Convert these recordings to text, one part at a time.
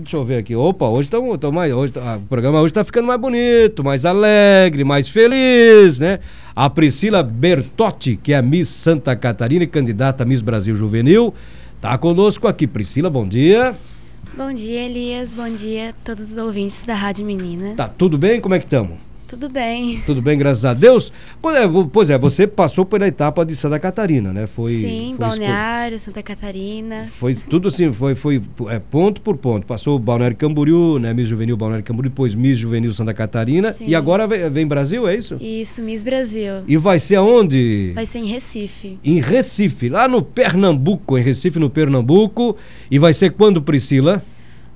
Deixa eu ver aqui. Opa, hoje, tamo, tô mais, hoje tá, o programa hoje está ficando mais bonito, mais alegre, mais feliz, né? A Priscila Bertotti, que é a Miss Santa Catarina e candidata a Miss Brasil Juvenil, tá conosco aqui. Priscila, bom dia. Bom dia, Elias. Bom dia a todos os ouvintes da Rádio Menina. Tá tudo bem? Como é que estamos? Tudo bem. Tudo bem, graças a Deus. É, pois é, você passou pela etapa de Santa Catarina, né? Foi, Sim, foi Balneário, Santa Catarina. Foi tudo assim, foi, foi é, ponto por ponto. Passou Balneário Camboriú, né? Miss Juvenil Balneário Camboriú, depois Miss Juvenil Santa Catarina. Sim. E agora vem, vem, Brasil, é isso? Isso, Miss Brasil. E vai ser aonde? Vai ser em Recife. Em Recife, lá no Pernambuco, em Recife, no Pernambuco. E vai ser quando, Priscila?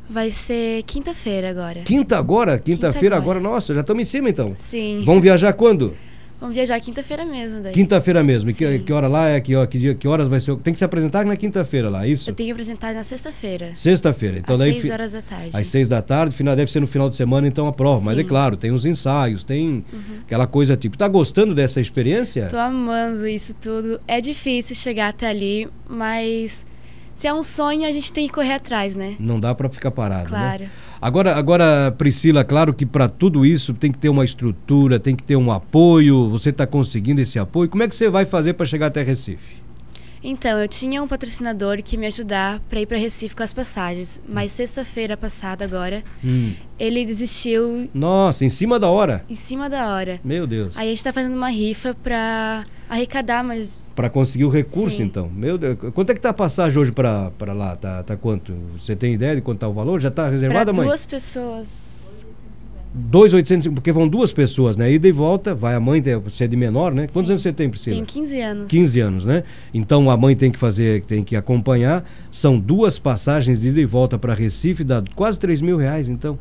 Vai ser quinta-feira agora. Quinta agora? Quinta-feira quinta agora. agora. Nossa, já estamos em cima então. Sim. Vão viajar quando? Vamos viajar quinta-feira mesmo daí. Quinta-feira mesmo. E que, que, hora lá é? Que, que, dia, que horas vai ser? Tem que se apresentar na quinta-feira lá, é isso? Eu tenho que apresentar na sexta-feira. Sexta-feira. Então, às daí, seis horas da tarde. Às seis da tarde. Final, deve ser no final de semana, então, a prova. Sim. Mas é claro, tem os ensaios, tem uhum. aquela coisa tipo... Tá gostando dessa experiência? Tô amando isso tudo. É difícil chegar até ali, mas se é um sonho, a gente tem que correr atrás, né? Não dá para ficar parado, né? claro. né? Agora, agora, Priscila, claro que para tudo isso tem que ter uma estrutura, tem que ter um apoio. Você está conseguindo esse apoio? Como é que você vai fazer para chegar até Recife? Então, eu tinha um patrocinador que me ajudar para ir para Recife com as passagens, mas sexta-feira passada agora, hum. ele desistiu. Nossa, em cima da hora? Em cima da hora. Meu Deus. Aí a gente tá fazendo uma rifa para arrecadar, mas para conseguir o recurso Sim. então. Meu Deus, quanto é que tá a passagem hoje para lá? Tá, tá quanto? Você tem ideia de quanto tá o valor? Já tá reservada, mãe? duas pessoas oitocentos porque vão duas pessoas, né? Ida e volta, vai a mãe, você é de menor, né? Quantos Sim. anos você tem, Priscila? Tenho 15 anos. 15 anos, né? Então a mãe tem que fazer, tem que acompanhar. São duas passagens de ida e volta para Recife, dá quase 3 mil reais, então.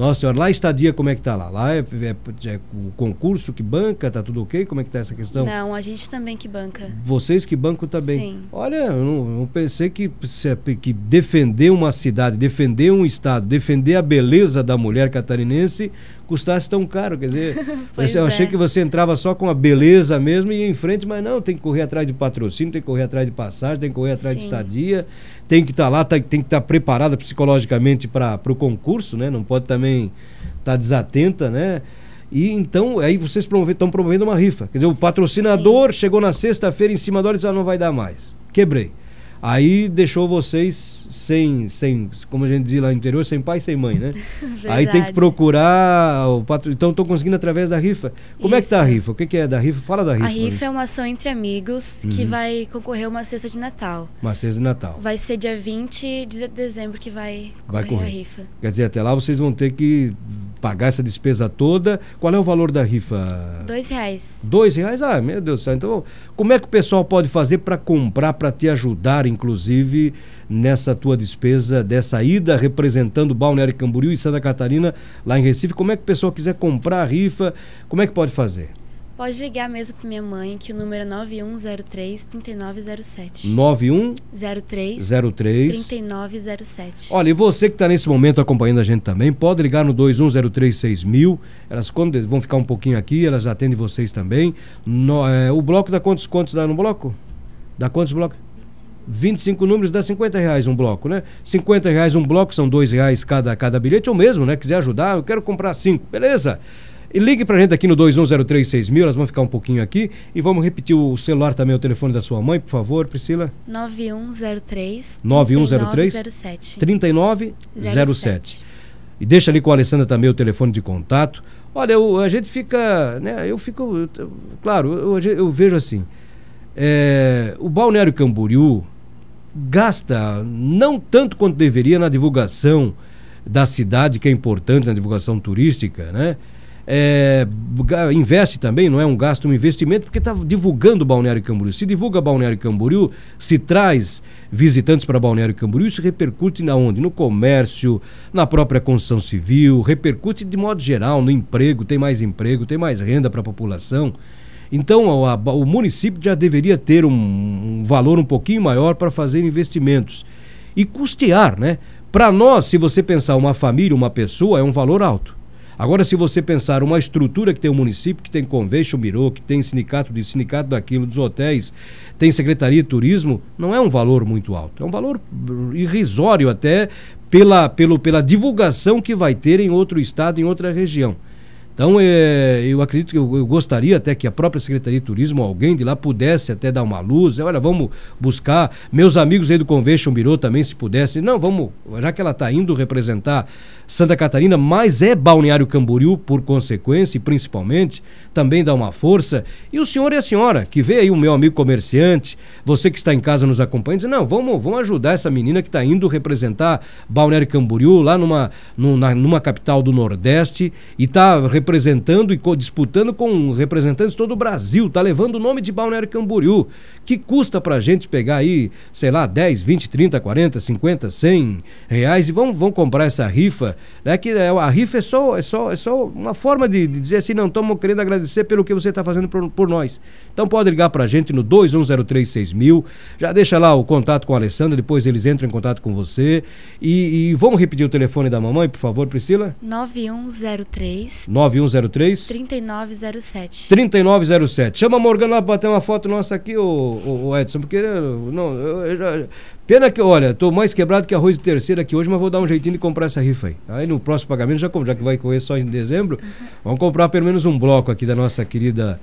Nossa senhora, lá estadia como é que está lá? Lá é, é, é, o concurso que banca, tá tudo ok? Como é que está essa questão? Não, a gente também que banca. Vocês que bancam também. Sim. Olha, eu não, eu pensei que, é que defender uma cidade, defender um estado, defender a beleza da mulher catarinense custasse tão caro. Quer dizer, eu é. achei que você entrava só com a beleza mesmo e ia em frente, mas não, tem que correr atrás de patrocínio, tem que correr atrás de passagem, tem que correr atrás Sim. de estadia, tem que estar tá lá, tá, tem que estar tá preparada psicologicamente para o concurso, né? Não pode também estar tá desatenta, né? E então, aí vocês estão promovendo uma rifa. Quer dizer, o patrocinador Sim. chegou na sexta-feira em cima da hora e disse: ah, não vai dar mais. Quebrei. Aí deixou vocês sem, sem, como a gente dizia lá no interior, sem pai, sem mãe, né? Aí tem que procurar o patro... Então estou conseguindo através da rifa. Como Isso. é que tá a rifa? O que, que, é da rifa? Fala da rifa. A rifa é uma ação entre amigos uhum. que vai concorrer uma cesta de Natal. Uma cesta de Natal. Vai ser dia 20 de dezembro que vai correr, vai correr. a rifa. Quer dizer, até lá vocês vão ter que pagar essa despesa toda. Qual é o valor da rifa? Dois reais. Dois reais? Ah, meu Deus do céu. Então, como é que o pessoal pode fazer para comprar, para te ajudar inclusive, nessa tua despesa dessa ida representando Balneário Camboriú e Santa Catarina lá em Recife. Como é que o pessoal quiser comprar a rifa, como é que pode fazer? Pode ligar mesmo para minha mãe, que o número é 9103-3907. 9103-3907. Olha, e você que está nesse momento acompanhando a gente também, pode ligar no 21036000. Elas quando, vão ficar um pouquinho aqui, elas atendem vocês também. No, é, o bloco dá quantos contos dá no bloco? Dá quantos blocos? 25 números dá 50 reais um bloco, né? 50 reais um bloco, são dois reais cada, cada bilhete, ou mesmo, né? Quiser ajudar, eu quero comprar cinco, beleza? E ligue pra gente aqui no 21036000, elas vão ficar um pouquinho aqui e vamos repetir o celular também, o telefone da sua mãe, por favor, Priscila. 9103 9103 3907 3907. E deixa ali com a Alessandra também o telefone de contato. Olha, eu, a gente fica, né, eu fico, eu, claro, eu, eu vejo assim, é, o Balneário Camboriú, gasta não tanto quanto deveria na divulgação da cidade, que é importante na divulgação turística, né? É, investe também, não é um gasto, um investimento, porque está divulgando Balneário Camboriú. Se divulga Balneário Camboriú, se traz visitantes para Balneário Camboriú, isso repercute na onde? No comércio, na própria construção civil, repercute de modo geral no emprego, tem mais emprego, tem mais renda para a população. Então, a, o município já deveria ter um, um valor um pouquinho maior para fazer investimentos e custear, né? Para nós, se você pensar uma família, uma pessoa, é um valor alto. Agora, se você pensar uma estrutura que tem o um município, que tem convênio Mirou que tem sindicato de sindicato daquilo, dos hotéis, tem secretaria de turismo, não é um valor muito alto. É um valor irrisório até pela, pelo, pela divulgação que vai ter em outro estado, em outra região. Então, é, eu acredito que eu, eu, gostaria até que a própria Secretaria de Turismo, alguém de lá, pudesse até dar uma luz. Olha, vamos buscar. Meus amigos aí do Convention Bureau também, se pudesse. Não, vamos, já que ela está indo representar Santa Catarina, mas é Balneário Camboriú, por consequência, e principalmente, também dá uma força. E o senhor e a senhora, que vê aí o meu amigo comerciante, você que está em casa nos acompanha, diz, não, vamos, vamos ajudar essa menina que está indo representar Balneário Camboriú, lá numa, numa, numa capital do Nordeste, e está representando representando e disputando com representantes de todo o Brasil, tá levando o nome de Balneário Camboriú, que custa pra gente pegar aí, sei lá, 10, 20, 30, 40, 50, 100 reais e vão, vão comprar essa rifa, né? Que é, a rifa é só, é só, é só uma forma de, de dizer assim, não, estamos querendo agradecer pelo que você está fazendo por, por, nós. Então pode ligar pra gente no 21036000, já deixa lá o contato com a Alessandra, depois eles entram em contato com você e, e vamos repetir o telefone da mamãe, por favor, Priscila? 9103 9103 9103? 3907. 3907. Chama a Morgana lá para ter uma foto nossa aqui, o o Edson, porque não, eu, eu já, pena que, olha, tô mais quebrado que arroz de terceira aqui hoje, mas vou dar um jeitinho de comprar essa rifa aí. Aí no próximo pagamento, já, já que vai correr só em dezembro, uhum. vamos comprar pelo menos um bloco aqui da nossa querida...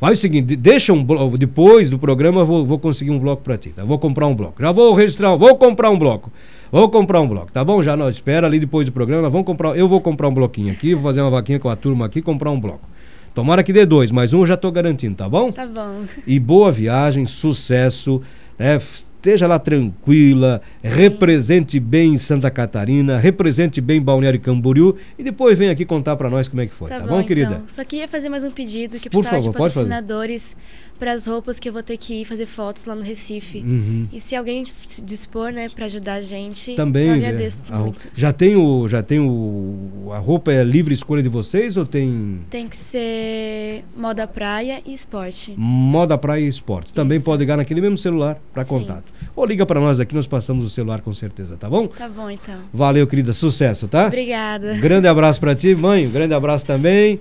Faz o seguinte, deixa um bloco, depois do programa vou, vou conseguir um bloco para ti, tá? Vou comprar um bloco. Já vou registrar, vou comprar um bloco. Vou comprar um bloco, tá bom? Já não espera ali depois do programa, vamos comprar. Eu vou comprar um bloquinho aqui, vou fazer uma vaquinha com a turma aqui, comprar um bloco. Tomara que dê dois, mas um eu já tô garantindo, tá bom? Tá bom. E boa viagem, sucesso, né? Esteja lá tranquila, Sim. represente bem Santa Catarina, represente bem Balneário Camboriú e depois vem aqui contar para nós como é que foi, tá, tá bom, bom, querida? Então. Só queria fazer mais um pedido que Por precisava favor, de patrocinadores. Pode fazer para as roupas que eu vou ter que ir fazer fotos lá no Recife. Uhum. E se alguém se dispor, né, para ajudar a gente, também eu né? agradeço é, muito. já tem o, já tem o, a roupa é livre escolha de vocês ou tem? Tem que ser moda praia e esporte. Moda praia e esporte. Também Isso. pode ligar naquele mesmo celular para contato. Ou liga para nós aqui, nós passamos o celular com certeza, tá bom? Tá bom então. Valeu, querida, sucesso, tá? Obrigada. Grande abraço para ti, mãe. Um grande abraço também.